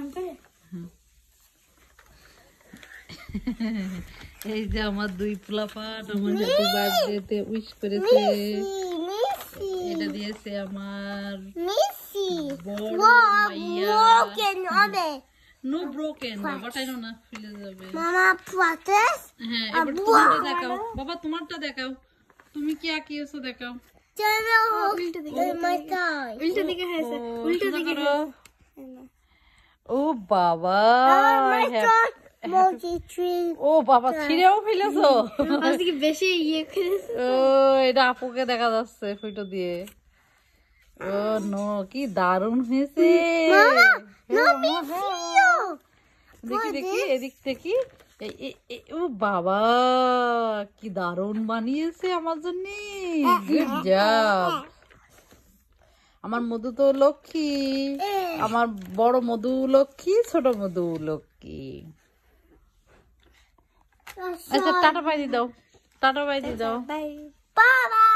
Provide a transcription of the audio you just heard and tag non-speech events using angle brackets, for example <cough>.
<laughs> এই যে আমার দুই আমার বার্থডেতে উইশ করেছে এটা দিয়েছে আমার নো ব্রোকেন না হ্যাঁ তোমারটা দেখাও বাবা তোমারটা দেখাও তুমি কি আঁকিয়েছো দেখাও চলো উল্টো দিকে হয়েছে উল্টো দিকে ও বাবা oh <laughs> ও বাবা ছিঁড়েও ফেলেছো আজকে বেশি ইয়ে ও এটা আপুকে দেখা যাচ্ছে ফুটো দিয়ে ও নো কি দারুণ হয়েছে হ্যাঁ, হ্যাঁ। দেখি দেখি এদিক থেকে ও বাবা কি দারুণ বানিয়েছে আমার জন্য গুড জব আমার মধু তো লক্ষ্মী আমার বড় মধু লক্ষ্মী ছোট মধু লক্ষ্মী আচ্ছা টাটা বাই দি দাও টাটা বাই দি দাও